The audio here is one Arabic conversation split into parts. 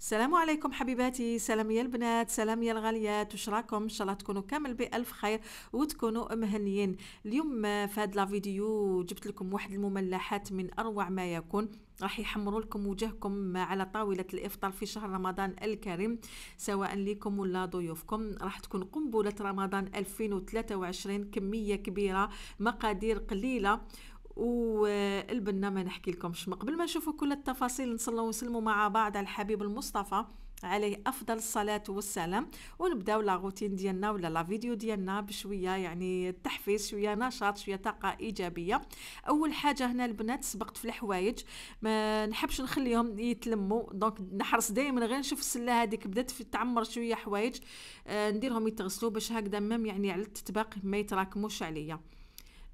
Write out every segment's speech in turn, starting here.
السلام عليكم حبيباتي سلام يا البنات سلام يا الغاليات وشراكم راكم ان شاء الله تكونوا كامل بالف خير وتكونوا مهنيين اليوم آه، في هذا الفيديو جبت لكم واحد المملحات من اروع ما يكون راح يحمروا لكم وجهكم على طاولة الإفطار في شهر رمضان الكريم سواء لكم ولا ضيوفكم راح تكون قنبلة رمضان 2023 كمية كبيرة مقادير قليلة والبنا ما نحكي لكمش قبل ما نشوفوا كل التفاصيل نصلوا ونسلموا مع بعض على الحبيب المصطفى عليه افضل الصلاه والسلام ونبداو لا روتين ديالنا ولا لا فيديو ديالنا بشويه يعني تحفيز شويه نشاط شويه طاقه ايجابيه اول حاجه هنا البنات سبقت في الحوايج ما نحبش نخليهم يتلموا دونك نحرص دائما غير نشوف السله هذيك بدات في تعمر شويه حوايج آه نديرهم يتغسلوا باش هكذا مام يعني على التطبيق ما يتراكموش عليا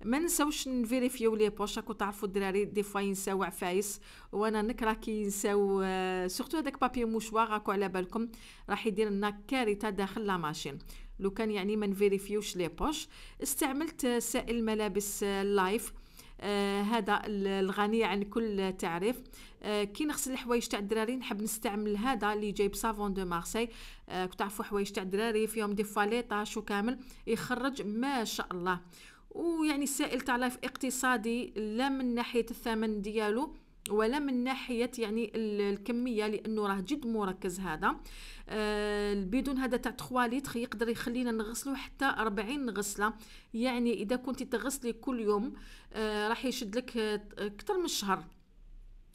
ما نساوش نفيريفيو لي بوش راكو تعرفوا الدراري دي فوا ينساو عفايس وانا نكره كي ينساو آه، سورتو هذاك بابي موشوار راكو على بالكم راح يدير لنا كارثه داخل لا ماشين لو كان يعني ما نفيريفيوش لي بوش استعملت سائل الملابس آه، لايف آه هذا الغني عن كل تعريف آه كي نغسل الحوايج تاع الدراري نحب نستعمل هذا اللي جايب سافون دو مارسي آه كنت حوايج تاع الدراري فيهم دي فاليطاش وكامل يخرج ما شاء الله ويعني سائل تاع لايف اقتصادي لا من ناحيه الثمن ديالو ولا من ناحيه يعني الكميه لانه راه جد مركز هذا آه، البيدون هذا تاع 3 لتر يقدر يخلينا نغسلو حتى 40 غسله يعني اذا كنت تغسلي كل يوم آه، راح يشد لك آه، اكثر من شهر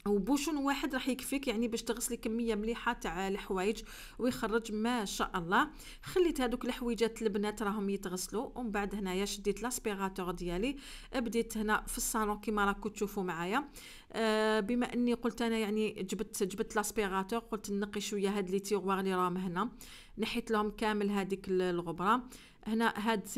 وبوشون واحد راح يكفيك يعني باش تغسلي كميه مليحه تاع الحوايج ويخرج ما شاء الله خليت هذوك الحويجات البنات راهم يتغسلوا ومن بعد هنايا شديت لاسبيراتور ديالي بديت هنا في الصالون كيما راكم تشوفوا معايا آه بما اني قلت انا يعني جبت جبت لاسبيراتور قلت نقي شويه هاد لي تيغوار اللي راهم هنا نحيت لهم كامل هذيك الغبره هنا هاد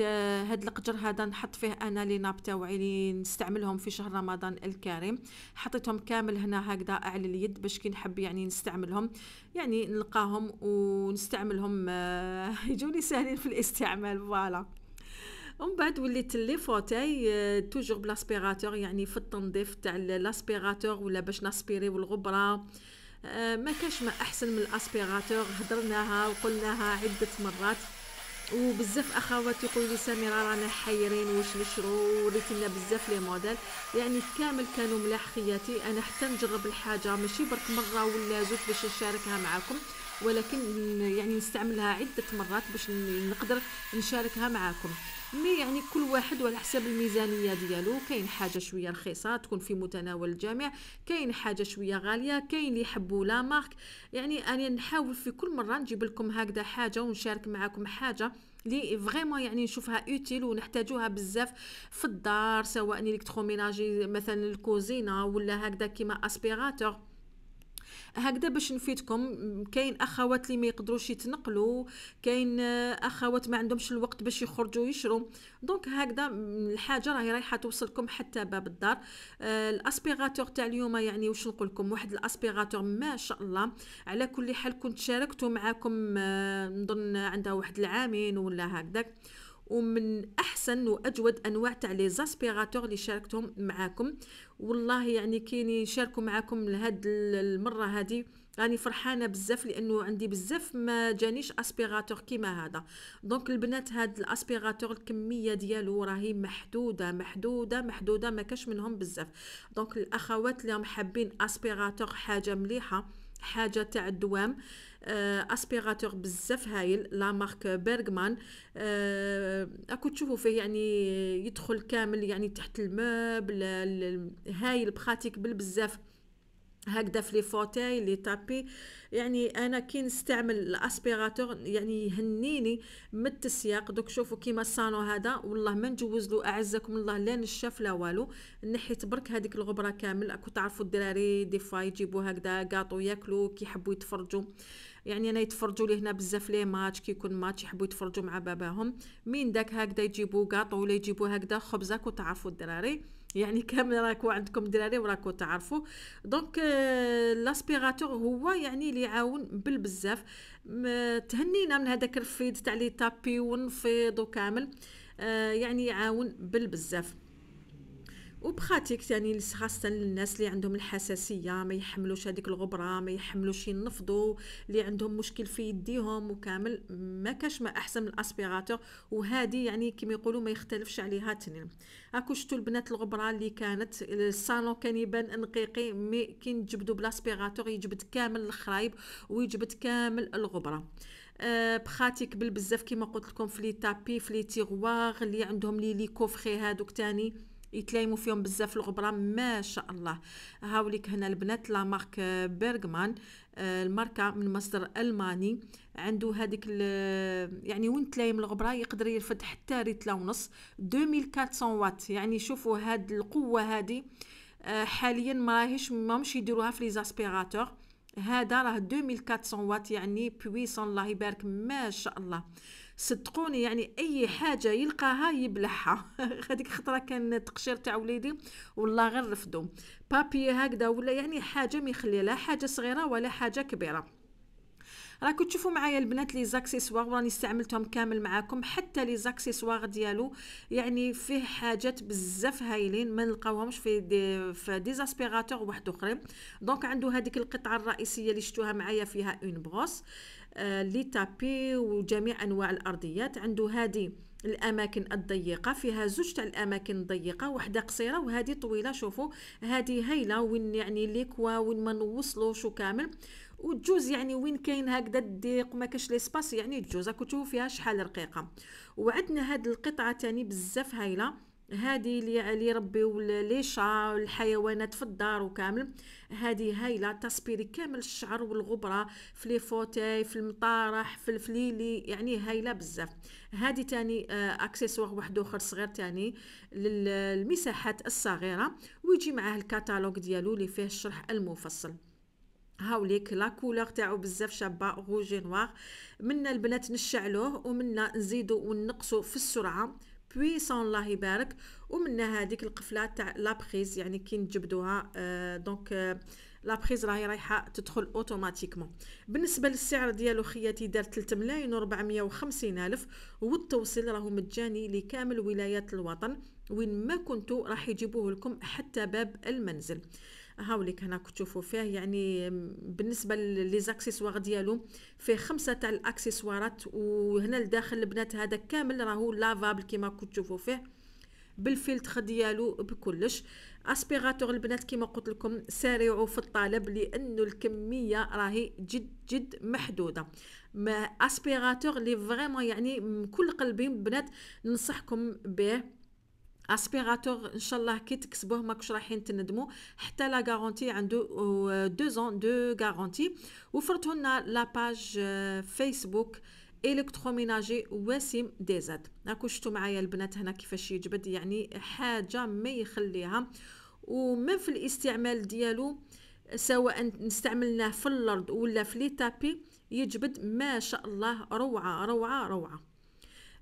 هاد القجر هذا نحط فيه انا لي ناب تاوعي لي نستعملهم في شهر رمضان الكريم حطيتهم كامل هنا هكذا على اليد باش كي نحب يعني نستعملهم يعني نلقاهم ونستعملهم آه، يجوني ساهلين في الاستعمال فوالا ومن بعد وليت لي فوتاي آه، توجور بلاسبيراتور يعني في التنظيف تاع لاسبيراتور ولا باش ناسبيري والغبره آه، ما كاش ما احسن من الاسبيراتور هضرناها وقلناها عده مرات وبزاف اخوات يقولوا لي سميره رانا حيرين واش نشرو وريتينا بزاف لي موديل يعني كامل كانوا ملاح خياتي انا حتى نجرب الحاجه ماشي برك مره ولا زوج باش نشاركها معاكم ولكن يعني نستعملها عده مرات باش نقدر نشاركها معاكم مي يعني كل واحد وعلى حسب الميزانيه ديالو كاين حاجه شويه رخيصه تكون في متناول الجميع كاين حاجه شويه غاليه كاين اللي يحبوا لا مارك يعني انا نحاول في كل مره نجيب لكم هكذا حاجه ونشارك معكم حاجه لي فريمون يعني نشوفها اوتيل ونحتاجوها بزاف في الدار سواء الكتروميناجي مثلا الكوزينه ولا هكذا كيما اسبيراتور هكذا باش نفيدكم كاين اخوات اللي ما يقدروش يتنقلوا كاين اخوات ما عندهمش الوقت باش يخرجوا يشروا دونك هكذا الحاجه راهي رايحه توصلكم حتى باب الدار آه الاسبيغاتور تاع اليوم يعني واش نقول لكم واحد الاسبيغاتور ما شاء الله على كل حال كنت شاركته معاكم نظن آه، عندها واحد العامين ولا هكذا ومن احسن واجود انواع تاع لي زاسبيراتور اللي شاركتهم معاكم والله يعني كي نشاركوا معاكم لهاد المره هذه راني فرحانه بزاف لانه عندي بزاف ما جانيش اسبيراتور كيما هذا دونك البنات هاد الاسبيراتور الكميه ديالو راهي محدوده محدوده محدوده ما كاش منهم بزاف دونك الاخوات اللي هم حابين اسبيراتور حاجه مليحه حاجه تاع الدوام آه اسبيراتور آه، بزاف هايل لا مارك بيرغمان اكو تشوفوا فيه يعني يدخل كامل يعني تحت المبل هايل براتيك بالبزاف هكذا في لي فوتاي لي تابي يعني انا كي نستعمل الاسبيراتور يعني يهنيني من التسياق دوك شوفوا كيما الصالون هذا والله ما نجوز له اعزكم الله لا نشاف لا والو نحيت برك هذيك الغبره كامل اكو تعرفوا الدراري دي فوا يجيبوا هكذا كاطو ياكلوا يحبوا يتفرجوا يعني انا يتفرجوا لي هنا بزاف لي ماتش كيكون ماتش يحبوا يتفرجوا مع باباهم مين داك هكذا يجيبوا كاطو ولا يجيبوا هكذا خبزك وتعرفوا الدراري يعني كامل راكو عندكم دراري وراكو تعرفوا دونك آه لاسبيراتور هو يعني اللي يعاون بالبزاف تهنينا من هذاك الرفيد تاع لي تابي ونفيض وكامل آه، يعني يعاون بالبزاف وبخاتيك يعني خاصه الناس اللي عندهم الحساسيه ما يحملوش هذيك الغبره ما يحملوش ينفضوا اللي عندهم مشكل في يديهم وكامل ما كاش ما احسن من الاسبيراتور وهذه يعني كما يقولوا ما يختلفش عليها تنين اكو شفتوا البنات الغبره اللي كانت الصالون كان يبان نقيقي مي كي نجبدوا بلاسبيراتور يجبد كامل الخرايب ويجبد كامل الغبره أه بخاتيك بالبزاف كما قلت لكم في لي تابي في لي تيغوار اللي عندهم لي لي كوفري هادوك تاني يتلايموا فيهم بزاف الغبره ما شاء الله هاوليك هنا البنات لا مارك بيرغمان آه، الماركه من مصدر الماني عنده هذيك يعني وين تلايم الغبره يقدر يرفد حتى ريتلا ونص 2400 واط يعني شوفوا هاد القوه هذه آه، حاليا ما راهيش ماهمش يديروها في لي زاسبيراتور هذا راه 2400 واط يعني بويسون الله يبارك ما شاء الله صدقوني يعني اي حاجه يلقاها يبلعها هذيك خطره كان تقشير تاع وليدي والله غير رفضو بابي هكذا ولا يعني حاجه ما يخلي لا حاجه صغيره ولا حاجه كبيره راكو تشوفوا معايا البنات لي زاكسيسوار وراني استعملتهم كامل معاكم حتى لي زاكسيسوار ديالو يعني فيه حاجات بزاف هايلين ما نلقاوهمش في دي في ديزاسبيراتور واحد اخرين دونك عنده هذيك القطعه الرئيسيه اللي شفتوها معايا فيها اون بروس آه، لي تابي وجميع انواع الارضيات عنده هذه الاماكن الضيقه فيها زوج تاع الاماكن الضيقه وحده قصيره وهذه طويله شوفوا هذه هايله وين يعني ليكوا وين ما نوصلوش كامل وتجوز يعني وين كاين هكذا الضيق وما كاش ليسباس يعني تجوز راكو فيها شحال رقيقه وعندنا هاد القطعه تاني بزاف هايله هذه اللي اللي يربيو لي شا الحيوانات في الدار وكامل هذه هايله تسبيري كامل الشعر والغبره في لي فوتاي في المطارح في الفليلي يعني هايله بزاف هذه تاني اكسسوار آه، واحد اخر صغير تاني للمساحات الصغيره ويجي معاه الكتالوج ديالو اللي فيه الشرح المفصل هاوليك لا كولور تاعو بزاف شابه روجي نوار منا البنات نشعلوه ومنا نزيدو ونقصو في السرعه بويسون الله يبارك ومنها هذيك القفله تاع لابريز يعني كي نجبدوها دونك آه، لابريز آه، راهي رايحه تدخل اوتوماتيكمون بالنسبه للسعر ديالو خياتي دار 3 ملايين و 450 الف والتوصيل راهو مجاني لكامل ولايات الوطن وين ما كنتوا راح يجيبوه لكم حتى باب المنزل هاوليك هنا تشوفوا فيه يعني بالنسبه ليزاكسيسوار ديالو فيه خمسه تاع الاكسسوارات وهنا لداخل البنات هذا كامل راهو لافابل كيما تشوفوا فيه بالفلتر ديالو بكلش اسبيغاتور البنات كما قلت لكم سارعوا في الطلب لانه الكميه راهي جد جد محدوده ما اسبيغاتور لي فريمون يعني من كل قلبي البنات ننصحكم به اسبيراتور ان شاء الله كي تكسبوه ماكش رايحين تندموا حتى لا غارونتي عنده دو زون دو غارونتي وفرتوا لنا باج فيسبوك الكتروميناجي وسيم ديزاد راكو شفتوا معايا البنات هنا كيفاش يجبد يعني حاجه ما يخليها ومن في الاستعمال ديالو سواء نستعملناه في الارض ولا في لي تابي يجبد ما شاء الله روعه روعه روعه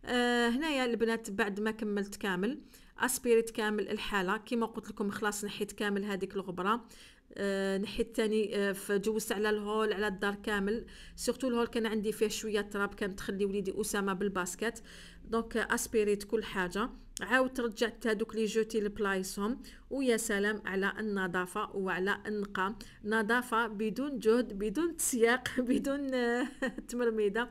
آه هنايا البنات بعد ما كملت كامل اسبيريت كامل الحاله كما قلت لكم خلاص نحيت كامل هذيك الغبره أه نحيت تاني آه، فجوزت على الهول على الدار كامل سورتو الهول كان عندي فيه شويه تراب كانت تخلي وليدي اسامه بالباسكت دونك آه، اسبيريت كل حاجه عاودت رجعت هادوك لي جوتي لبلايصهم ويا سلام على النظافة وعلى النقاء نظافة بدون جهد بدون تسياق بدون تمرميدة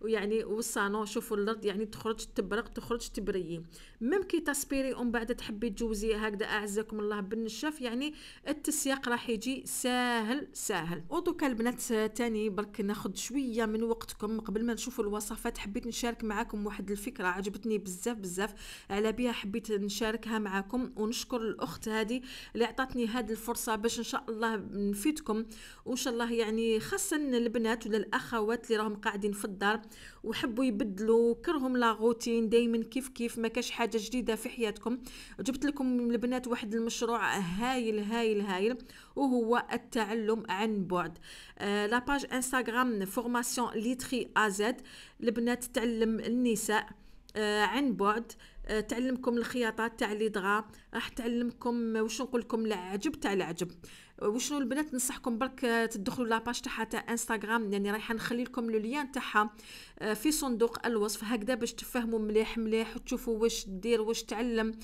ويعني وصانو شوفوا الارض يعني تخرج تبرق تخرج تبريي ميم كي تسبيري ومن بعد تحبي تجوزي هكذا اعزكم الله بالنشاف يعني التسياق راح يجي ساهل ساهل ودوك البنات تاني برك ناخذ شويه من وقتكم قبل ما نشوفوا الوصفات حبيت نشارك معاكم واحد الفكره عجبتني بزاف بزاف على بها حبيت نشاركها معاكم ونشكر الاخت الاخت هذه اللي عطاتني هذه الفرصه باش ان شاء الله نفيدكم وان شاء الله يعني خاصه البنات ولا الاخوات اللي راهم قاعدين في الدار وحبوا يبدلوا كرهم لا روتين دائما كيف كيف ما كاش حاجه جديده في حياتكم جبت لكم البنات واحد المشروع هايل هايل هايل وهو التعلم عن بعد آه، لا لاباج انستغرام فورماسيون ليتري ازد البنات تعلم النساء آه، عن بعد أه، تعلمكم الخياطات تاع لي دغا راح تعلمكم واش نقول لكم العجب تاع العجب وشنو البنات ننصحكم برك تدخلوا لاباج تاعها تاع انستغرام يعني رايحه نخلي لكم لو ليان تاعها أه، في صندوق الوصف هكذا باش تفهموا مليح مليح وتشوفوا واش دير واش تعلم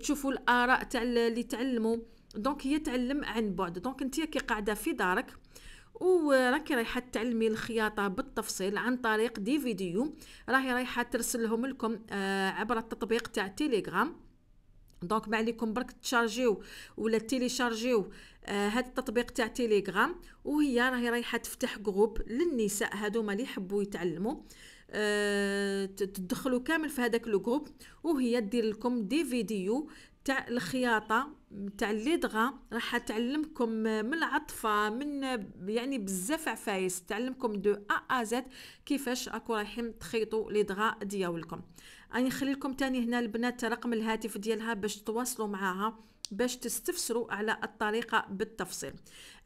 تشوفوا الاراء تاع اللي تعلموا دونك هي تعلم عن بعد دونك انت كي قاعده في دارك وراكي رايحه تعلمي الخياطه بالتفصيل عن طريق دي فيديو راهي رايحه ترسلهم لكم آه، عبر التطبيق تاع تيليجرام دونك ما عليكم برك تشارجيو ولا تيليشارجيو آه هذا التطبيق تاع تيليجرام وهي راهي رايحه تفتح جروب للنساء هذوما اللي يحبوا يتعلموا آه، تدخلوا كامل في هذاك الجروب وهي دير لكم دي فيديو تاع الخياطه تاع اللدغه راح تعلمكم من العطفه من يعني بزاف عفايس تعلمكم دو ا زد كيفاش راكو رايحين تخيطوا لدغه ديالكم راني نخلي لكم تاني هنا البنات رقم الهاتف ديالها باش تواصلوا معاها باش تستفسروا على الطريقة بالتفصيل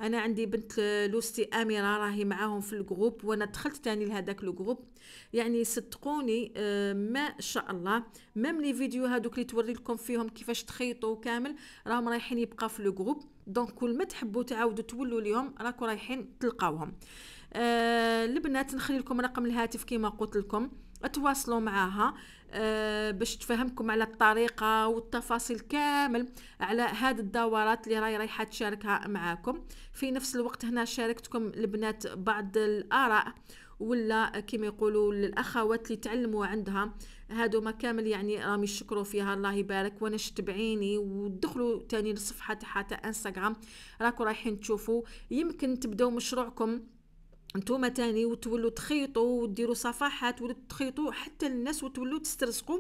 أنا عندي بنت لوستي أميرة راهي معاهم في الجروب وأنا دخلت تاني لهذاك الجروب يعني صدقوني آه، ما شاء الله مام لي فيديو هادوك اللي توري لكم فيهم كيفاش تخيطوا كامل راهم رايحين يبقى في الجروب دونك كل ما تحبوا تعاودوا تولوا ليهم راكو رايحين تلقاوهم آه البنات نخلي لكم رقم الهاتف كيما قلت لكم اتواصلوا معاها آه، باش تفهمكم على الطريقه والتفاصيل كامل على هاد الدورات اللي راي رايحه تشاركها معاكم في نفس الوقت هنا شاركتكم البنات بعض الاراء ولا كما يقولوا الاخوات اللي تعلموا عندها هادو ما كامل يعني رامي يشكروا فيها الله يبارك وانا شتبعيني ودخلوا تاني للصفحه تاعها تاع انستغرام راكو رايحين تشوفوا يمكن تبداو مشروعكم نتوما تاني وتولوا تخيطوا وديروا صفحات ولا تخيطوا حتى الناس وتولوا تسترزقوا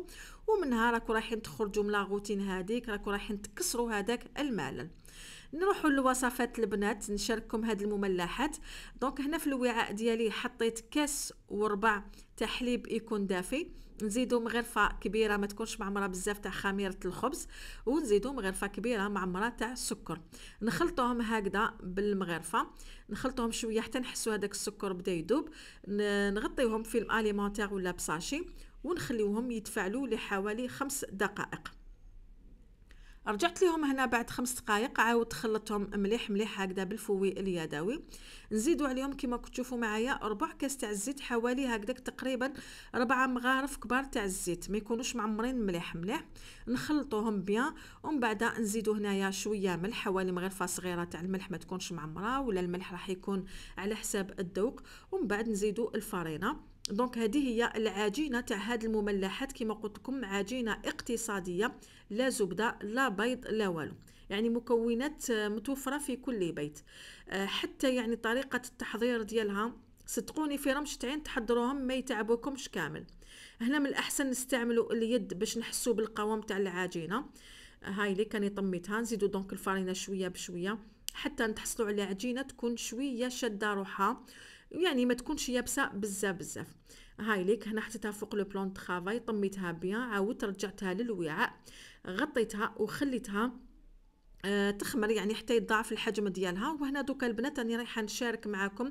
ومنها راكو رايحين تخرجوا من لاغوتين هذيك راكو رايحين تكسروا هذاك الملل نروحوا لوصفات البنات نشارككم هاد المملحات دونك هنا في الوعاء ديالي حطيت كاس وربع تحليب يكون دافي نزيدو مغرفه كبيره ما تكونش معمره بزاف تاع خميره الخبز ونزيدو مغرفه كبيره معمره تاع السكر نخلطوهم هكذا بالمغرفه نخلطوهم شويه حتى نحسو هذاك السكر بدا يذوب نغطيوهم في الاليمونتيغ ولا بساشي ونخليوهم يتفاعلوا لحوالي خمس دقائق رجعت لهم هنا بعد خمس دقائق عاود خلطتهم مليح مليح هكذا بالفوي اليدوي نزيدوا عليهم كما تشوفوا معايا ربع كاس تاع الزيت حوالي هكذاك تقريبا ربع مغارف كبار تاع الزيت ما يكونوش معمرين مليح مليح نخلطوهم بيان ومن بعد نزيدوا هنايا شويه ملح حوالي مغرفه صغيره تاع الملح ما تكونش معمره ولا الملح راح يكون على حساب الذوق ومن بعد نزيدوا الفرينه دونك هذه هي العجينه تاع هاد المملحات كما قلت لكم عجينه اقتصاديه لا زبده لا بيض لا والو يعني مكونات متوفره في كل بيت آه، حتى يعني طريقه التحضير ديالها صدقوني في رمشة عين تحضروهم ما يتعبوكمش كامل هنا من الاحسن نستعملوا اليد باش نحسوا بالقوام تاع العجينه هاي اللي كاني طميتها نزيدوا دونك الفرينه شويه بشويه حتى نتحصلوا على عجينه تكون شويه شاده روحها يعني ما تكونش يابسه بزاف بزاف هاي ليك هنا حطيتها فوق لو بلون طرافاي طميتها بيان عاودت رجعتها للوعاء غطيتها وخليتها آه تخمر يعني حتى يضاعف الحجم ديالها وهنا دوكا البنات راني رايحه نشارك معكم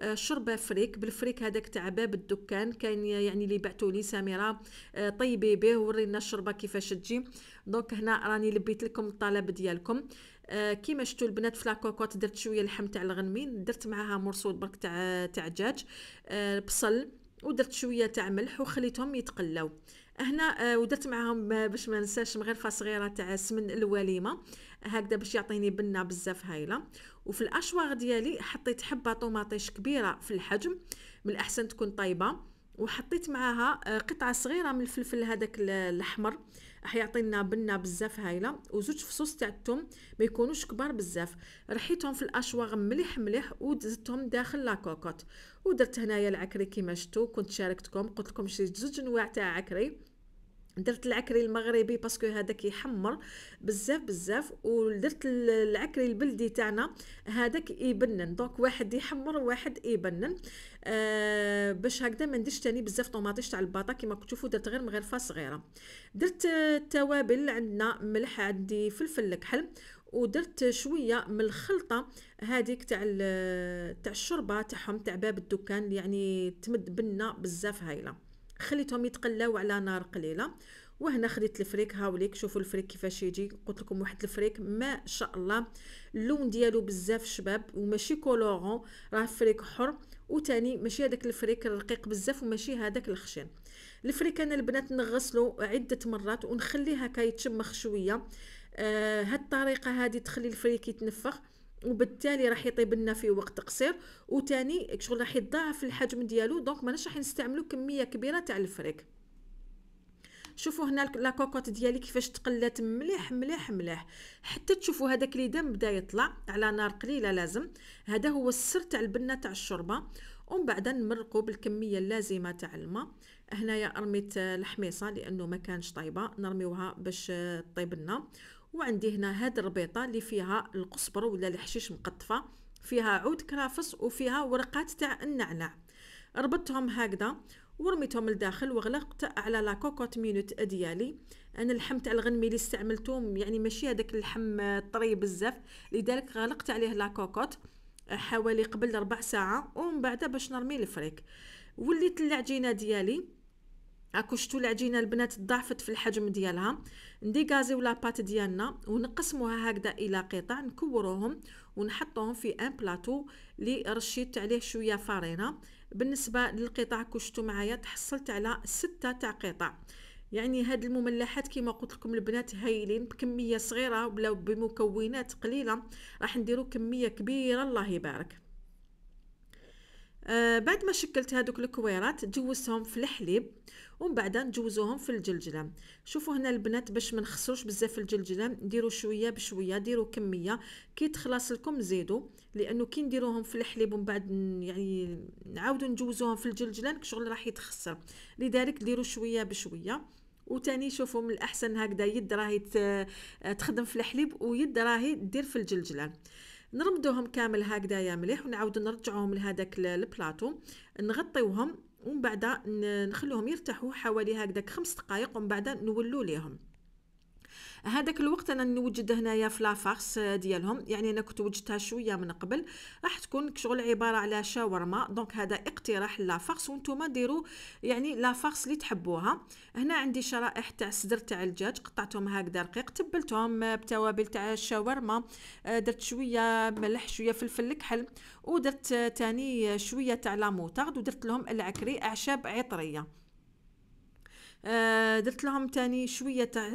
آه شربه فريك بالفريك هذاك تاع باب الدكان كان يعني اللي بعثوا لي سميره آه طيبي به ورينا الشربه كيفاش تجي دونك هنا راني لبيت لكم الطلب ديالكم آه، كيما شفتوا البنات في لاكوكوط درت شويه لحم تاع الغنمين درت معاها مرسول برك تاع تاع دجاج آه، بصل ودرت شويه تاع ملح وخليتهم يتقلاو هنا آه، ودرت معاهم باش ما ننساش مغرفه صغيره تاع سمن الوليمه هكذا باش يعطيني بنه بزاف هايله وفي الاشواغ ديالي حطيت حبه طوماطيش كبيره في الحجم من الاحسن تكون طايبه وحطيت معاها قطعه صغيره من الفلفل هذاك الاحمر راح يعطينا بنه بزاف هايله وزوج فصوص تاع الثوم ما يكونوش كبار بزاف رحيتهم في الاشواغ مليح مليح ودزتهم داخل لاكوكوط ودرت هنايا العكري كيما شفتوا كنت شاركتكم قلت لكم شريت زوج انواع تاع عكري درت العكري المغربي باسكو هذا كيحمر بزاف بزاف ودرت العكري البلدي تاعنا هذاك يبنن دونك واحد يحمر وواحد يبنن آه باش هكذا ما نديرش تاني بزاف طوماطيش تاع الباطا كيما كتشوفوا درت غير مغرفه صغيره درت التوابل عندنا ملح عندي فلفل كحل ودرت شويه من الخلطه هذيك تاع تاع الشوربه تاعهم تاع باب الدكان يعني تمد بنه بزاف هايله خليتهم يتقلاو على نار قليله وهنا خديت الفريك هاوليك شوفوا الفريك كيفاش يجي قلت لكم واحد الفريك ما شاء الله اللون ديالو بزاف شباب وماشي كولورون راه فريك حر وتاني ماشي هذاك الفريك الرقيق بزاف وماشي هذاك الخشن الفريك انا البنات نغسلو عده مرات ونخليه هكا يتشمخ شويه آه هاد الطريقه هادي تخلي الفريك يتنفخ وبالتالي راح يطيب لنا في وقت قصير وثاني شغل راح يتضاعف الحجم ديالو دونك ماناش راح نستعملو كميه كبيره تاع الفريك شوفوا هنا لا كوكوت ديالي كيفاش تقلات مليح مليح مليح حتى تشوفوا هذاك اللي دم بدا يطلع على نار قليله لازم هذا هو السر تاع البنه تاع الشوربه ومن بعد نمرقوا بالكميه اللازمه تاع الماء هنايا ارميت الحميصه لانه ما كانش طايبه نرميوها باش طيب لنا وعندي هنا هاد الربيطه اللي فيها القصبر ولا الحشيش مقطفه فيها عود كرافس وفيها ورقات تاع النعناع ربطتهم هكذا ورميتهم لداخل وغلقت على لا كوكوت مينوت ديالي انا اللحم تاع الغنمي اللي استعملته يعني ماشي هذاك اللحم طري بزاف لذلك غلقت عليه لا كوكوت حوالي قبل ربع ساعه ومن بعد باش نرمي الفريك وليت العجينه ديالي هاكو شتو العجينه البنات تضاعفت في الحجم ديالها نديغازيو لاباط ديالنا ونقسموها هكذا الى قطع نكوروهم ونحطوهم في ان بلاطو اللي رشيت عليه شويه فارينه بالنسبه للقطع كشتو معايا تحصلت على ستة تاع قطع يعني هاد المملحات كما قلت لكم البنات هايلين بكميه صغيره ولا بمكونات قليله راح نديرو كميه كبيره الله يبارك آه بعد ما شكلت هادوك الكويرات جوزتهم في الحليب ومن بعد نجوزوهم في الجلجله شوفوا هنا البنات باش ما نخسروش بزاف في الجلجله نديروا شويه بشويه ديروا كميه كي تخلص لكم زيدوا لانه كي نديروهم في الحليب ومن بعد يعني نعاودوا نجوزوهم في الجلجله شغل راح يتخسر لذلك ديروا شويه بشويه وتاني شوفوا من الاحسن هكذا يد راهي تخدم في الحليب ويد راهي دير في الجلجله نرمدوهم كامل هكذايا مليح ونعود نرجعوهم لهذاك البلاطو نغطيوهم ومن بعد نخلوهم يرتاحوا حوالي هكذاك خمس دقائق ومن بعد نولو ليهم هذاك الوقت انا نوجد هنايا في لافارس ديالهم يعني انا كنت وجدتها شويه من قبل راح تكون شغل عباره على شاورما دونك هذا اقتراح لافارس وانتم ديروا يعني لافارس اللي تحبوها هنا عندي شرائح تاع صدر تاع الدجاج قطعتهم هكذا رقيق تبلتهم بتوابل تاع الشاورما آه، درت شويه ملح شويه فلفل الكحل ودرت تاني شويه تاع لاموطارد ودرت لهم العكري اعشاب عطريه آه، درت لهم تاني شويه تاع آه،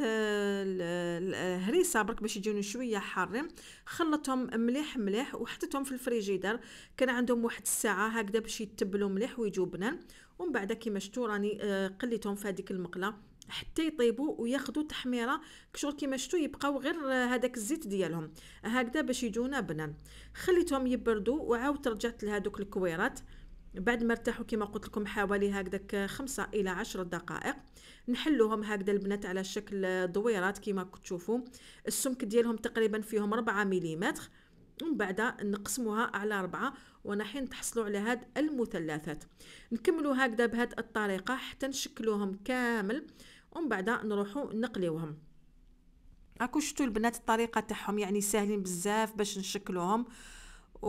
الهريسه برك باش يجيون شويه حارين خلطهم مليح مليح وحطيتهم في الفريجيدر كان عندهم واحد الساعه هكذا باش يتبلوا مليح ويجوا بنان ومن بعد كيما شتو راني آه، قليتهم في هذيك المقله حتى يطيبوا وياخذوا تحميره كشغل كيما شتو يبقاو غير هذاك الزيت ديالهم هكذا باش يجونا بنان خليتهم يبردوا وعاودت رجعت لهذوك الكويرات بعد ما ارتاحوا كما قلت لكم حوالي هكذاك خمسة الى عشر دقائق نحلوهم هكذا البنات على شكل دويرات كما تشوفوا السمك ديالهم تقريبا فيهم ربعة مليمتر ومن بعد نقسموها على أربعة ونحين تحصلوا على هاد المثلثات نكملوا هكذا بهاد الطريقة حتى نشكلوهم كامل ومن بعد نروحوا نقليوهم راكم شفتوا البنات الطريقه تاعهم يعني ساهلين بزاف باش نشكلوهم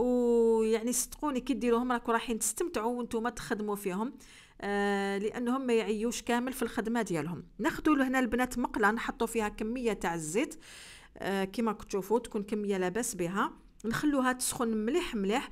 ويعني صدقوني كي ديروهم راكم رايحين تستمتعوا وانتم تخدموا فيهم آه لانهم ما يعيوش كامل في الخدمه ديالهم ناخذوا لهنا البنات مقله نحطوا فيها كميه تاع الزيت آه كما تشوفوا تكون كميه لاباس بها نخلوها تسخن مليح مليح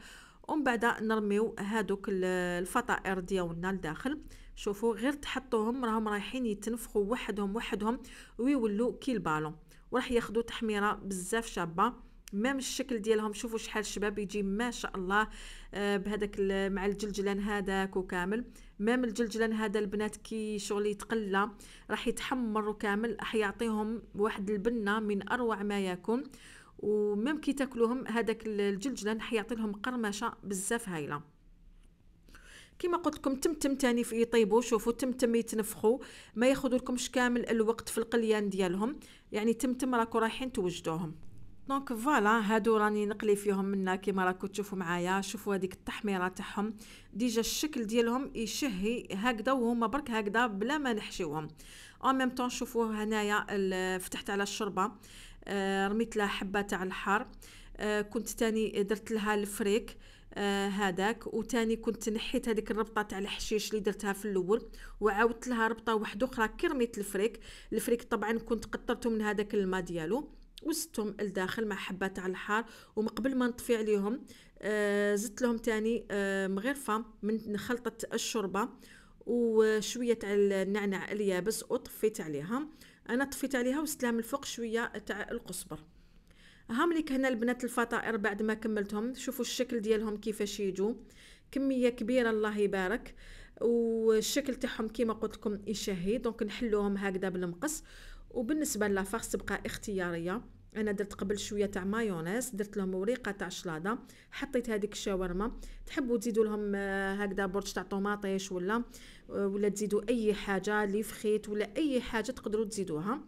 ومن بعد نرميو هادوك الفطائر ديالنا لداخل شوفوا غير تحطوهم راهم رايحين يتنفخوا وحدهم وحدهم ويولوا كي البالون وراح ياخذوا تحميره بزاف شابه مام الشكل ديالهم شوفوا شحال الشباب يجي ما شاء الله آه، بهذاك مع الجلجلان هذاك وكامل مام الجلجلان هذا البنات كي شغل يتقلى راح يتحمر وكامل راح يعطيهم واحد البنه من اروع ما يكون ومام كي تاكلوهم هذاك الجلجلان راح يعطي لهم قرمشه بزاف هايله كما قلت لكم تمتم تاني في يطيبوا شوفوا تمتم يتنفخوا ما ياخذوا لكمش كامل الوقت في القليان ديالهم يعني تمتم راكو رايحين توجدوهم دونك فوالا هادو راني نقلي فيهم منا كيما راكو تشوفوا معايا شوفوا هذيك التحميره تاعهم ديجا الشكل ديالهم يشهي هكذا وهما برك هكذا بلا ما نحشيوهم او ميم طون شوفوا هنايا فتحت على الشربه آه، رميت لها حبه تاع الحار آه، كنت تاني درت لها الفريك آه، هذاك وتاني كنت نحيت هذيك الربطه تاع الحشيش اللي درتها في الاول وعاودت لها ربطه واحده اخرى كرميت الفريك الفريك طبعا كنت قطرته من هذاك الماء ديالو وزتهم لداخل مع حبات على الحار ومن قبل ما نطفي عليهم آه زدت لهم تاني آه مغرفه من خلطه الشوربه وشويه تاع النعناع اليابس وطفيت عليها انا طفيت عليها وزدت من الفوق شويه تاع القزبر ها ملي هنا البنات الفطائر بعد ما كملتهم شوفوا الشكل ديالهم كيفاش يجوا كميه كبيره الله يبارك والشكل تاعهم كيما قلت لكم يشهي دونك نحلوهم هكذا بالمقص وبالنسبه لافارس تبقى اختياريه انا درت قبل شويه تاع مايونيز درت لهم وريقه تاع شلاده حطيت هذيك الشاورما تحبوا تزيدوا لهم آه، هكذا برج تاع طوماطيش ولا آه، ولا تزيدوا اي حاجه لي فخيت ولا اي حاجه تقدروا تزيدوها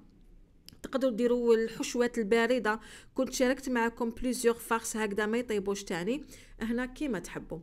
تقدروا ديروا الحشوات البارده كنت شاركت معكم بليزيوغ فارس هكذا ما يطيبوش تاني هنا كيما تحبوا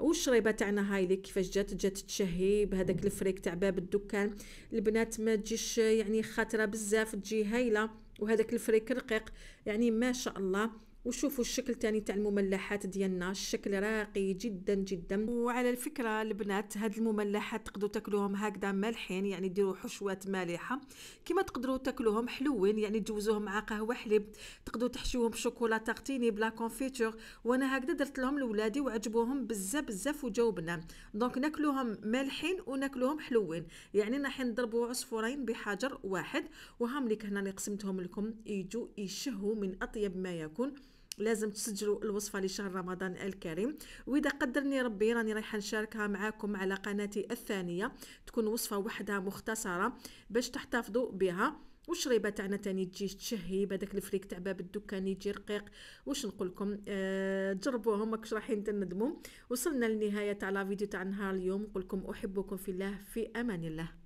والشريبه تاعنا هاي اللي كيفاش جات جات تشهي بهذاك الفريك تاع باب الدكان البنات ما تجيش يعني خاطره بزاف تجي هايله وهذاك الفريك رقيق يعني ما شاء الله وشوفوا الشكل تاني تاع المملحات ديالنا الشكل راقي جدا جدا وعلى الفكره البنات هاد المملحات تقدروا تاكلوهم هكذا مالحين يعني ديروا حشوات مالحه كما تقدروا تاكلوهم حلوين يعني تجوزوهم مع قهوه حليب تقدروا تحشوهم بشوكولاته تغطيني بلا كونفيتور وانا هكذا درت لهم لولادي وعجبوهم بزاف بزاف وجاوبنا دونك ناكلوهم مالحين وناكلوهم حلوين يعني راح نضربوا عصفورين بحجر واحد وهاملك هنا اللي قسمتهم لكم يجوا يشهوا من اطيب ما يكون لازم تسجلوا الوصفه لشهر رمضان الكريم واذا قدرني ربي راني رايحه نشاركها معاكم على قناتي الثانيه تكون وصفه وحدها مختصره باش تحتفظوا بها وشريبة تاعنا تاني تجي تشهي بدك الفريك تاع باب الدكان يجي رقيق واش نقول لكم أه هما ماكش رايحين تندموا وصلنا للنهايه تاع لا فيديو تاع نهار اليوم نقول لكم احبكم في الله في امان الله